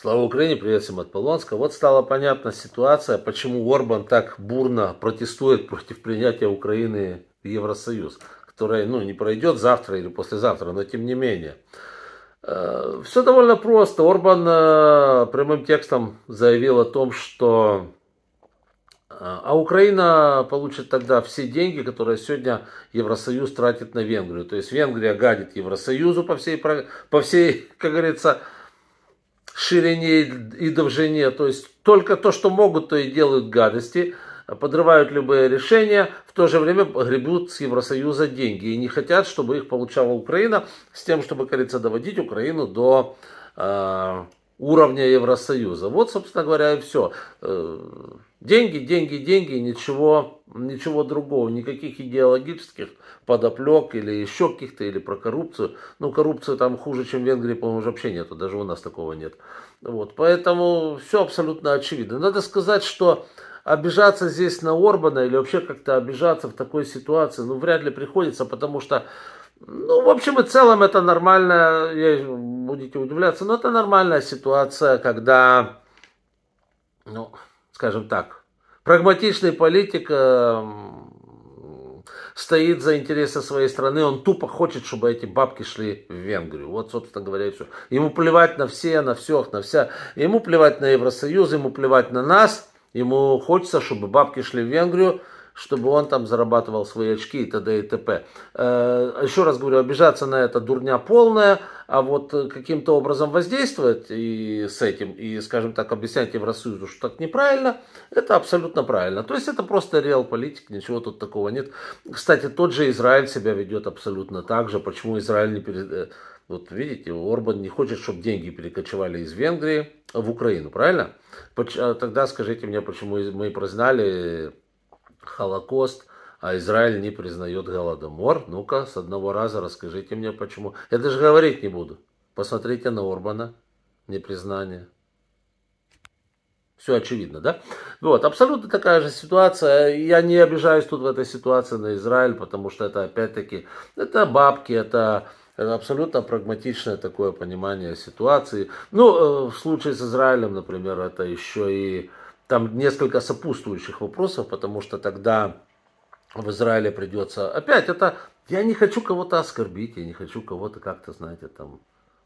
Слава Украине, привет всем от Полонска. Вот стала понятна ситуация, почему Орбан так бурно протестует против принятия Украины в Евросоюз, которая ну, не пройдет завтра или послезавтра, но тем не менее. Э, все довольно просто. Орбан э, прямым текстом заявил о том, что э, а Украина получит тогда все деньги, которые сегодня Евросоюз тратит на Венгрию. То есть Венгрия гадит Евросоюзу по всей, по всей как говорится, ширине и довжине. То есть только то, что могут, то и делают гадости, подрывают любые решения, в то же время гребут с Евросоюза деньги и не хотят, чтобы их получала Украина, с тем, чтобы, кажется, доводить Украину до э, уровня Евросоюза. Вот, собственно говоря, и все. Э, деньги, деньги, деньги, ничего ничего другого, никаких идеологических подоплек или еще каких-то, или про коррупцию. Ну, коррупция там хуже, чем в Венгрии, по-моему, вообще нету, даже у нас такого нет. Вот, поэтому все абсолютно очевидно. Надо сказать, что обижаться здесь на Орбана или вообще как-то обижаться в такой ситуации, ну, вряд ли приходится, потому что, ну, в общем и целом это нормально, я, будете удивляться, но это нормальная ситуация, когда, ну, скажем так, Прагматичный политик стоит за интересы своей страны, он тупо хочет, чтобы эти бабки шли в Венгрию. Вот, собственно говоря, и все. Ему плевать на все, на всех, на вся. Ему плевать на Евросоюз, ему плевать на нас. Ему хочется, чтобы бабки шли в Венгрию чтобы он там зарабатывал свои очки и т.д. и т.п. Э, еще раз говорю, обижаться на это дурня полная, а вот каким-то образом воздействовать и с этим, и, скажем так, объяснять Евросоюзу, что так неправильно, это абсолютно правильно. То есть это просто реал политик, ничего тут такого нет. Кстати, тот же Израиль себя ведет абсолютно так же. Почему Израиль не перед... Э, вот видите, Орбан не хочет, чтобы деньги перекочевали из Венгрии в Украину, правильно? А тогда скажите мне, почему мы признали Холокост, а Израиль не признает Голодомор. Ну-ка, с одного раза расскажите мне почему. Я даже говорить не буду. Посмотрите на Орбана, непризнание. Все очевидно, да? Вот, абсолютно такая же ситуация. Я не обижаюсь тут в этой ситуации на Израиль, потому что это опять-таки, это бабки, это, это абсолютно прагматичное такое понимание ситуации. Ну, э, в случае с Израилем, например, это еще и там несколько сопутствующих вопросов, потому что тогда в Израиле придется... Опять это... Я не хочу кого-то оскорбить, я не хочу кого-то как-то, знаете, там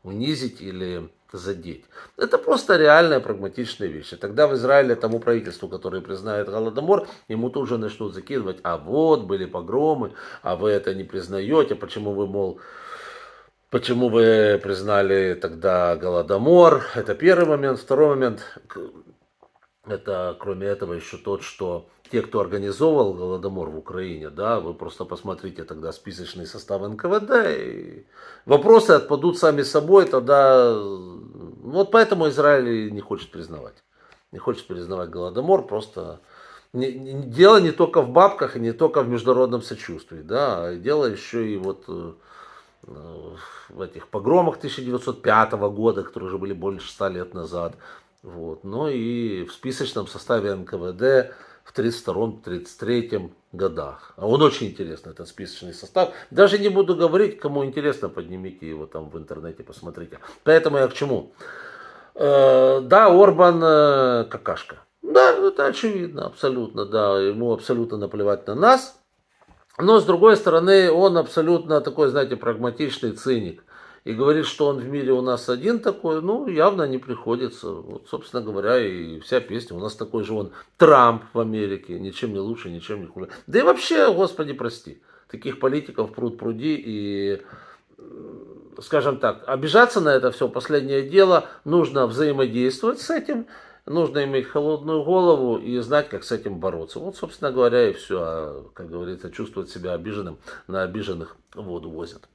унизить или задеть. Это просто реальная прагматичная вещь. И тогда в Израиле тому правительству, которое признает Голодомор, ему тут же начнут закидывать, а вот были погромы, а вы это не признаете, почему вы, мол, Почему вы признали тогда Голодомор? Это первый момент. Второй момент. Это, кроме этого, еще тот, что те, кто организовал Голодомор в Украине, да, вы просто посмотрите тогда списочный состав НКВД, и вопросы отпадут сами собой, тогда... Ну, вот поэтому Израиль не хочет признавать. Не хочет признавать Голодомор, просто... Дело не только в бабках и не только в международном сочувствии, да, а дело еще и вот э, э, в этих погромах 1905 года, которые уже были больше ста лет назад, вот. Но ну и в списочном составе НКВД в 1932-1933 годах. А он очень интересный, этот списочный состав. Даже не буду говорить, кому интересно, поднимите его там в интернете, посмотрите. Поэтому я к чему? Э, да, Орбан э, какашка. Да, это очевидно, абсолютно, да, ему абсолютно наплевать на нас. Но, с другой стороны, он абсолютно такой, знаете, прагматичный циник и говорит, что он в мире у нас один такой, ну, явно не приходится. Вот, собственно говоря, и вся песня у нас такой же он Трамп в Америке, ничем не лучше, ничем не хуже. Да и вообще, господи, прости, таких политиков пруд пруди и скажем так, обижаться на это все последнее дело, нужно взаимодействовать с этим, нужно иметь холодную голову и знать, как с этим бороться. Вот, собственно говоря, и все, а, как говорится, чувствовать себя обиженным, на обиженных воду возят.